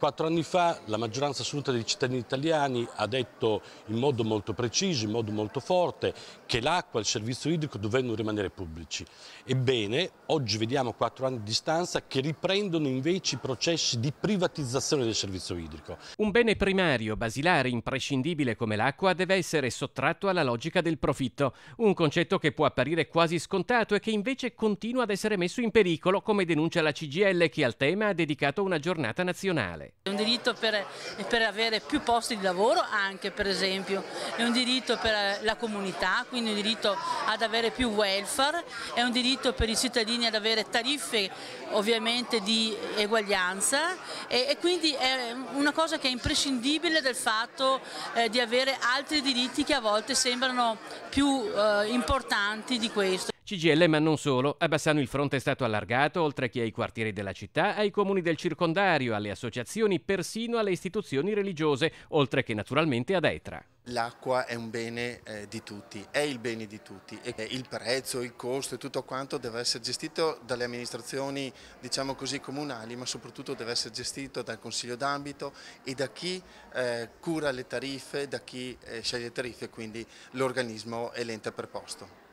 Quattro anni fa la maggioranza assoluta dei cittadini italiani ha detto in modo molto preciso, in modo molto forte, che l'acqua e il servizio idrico dovevano rimanere pubblici. Ebbene, oggi vediamo a quattro anni di distanza che riprendono invece i processi di privatizzazione del servizio idrico. Un bene primario, basilare, imprescindibile come l'acqua deve essere sottratto alla logica del profitto, un concetto che può apparire quasi scontato e che invece continua ad essere messo in pericolo, come denuncia la CGL che al tema ha dedicato una giornata nazionale. È un diritto per, per, avere più posti di lavoro anche per esempio, è un diritto per la comunità, quindi un diritto ad avere più welfare, è un diritto per i cittadini ad avere tariffe ovviamente di eguaglianza e, e quindi è una cosa che è imprescindibile del fatto eh, di avere altri diritti che a volte sembrano più eh, importanti di questo. CGL ma non solo, a Bassano il fronte è stato allargato oltre che ai quartieri della città, ai comuni del circondario, alle associazioni, persino alle istituzioni religiose, oltre che naturalmente ad Etra. L'acqua è un bene eh, di tutti, è il bene di tutti e il prezzo, il costo e tutto quanto deve essere gestito dalle amministrazioni diciamo così comunali ma soprattutto deve essere gestito dal consiglio d'ambito e da chi eh, cura le tariffe, da chi eh, sceglie le tariffe quindi l'organismo e l'ente preposto.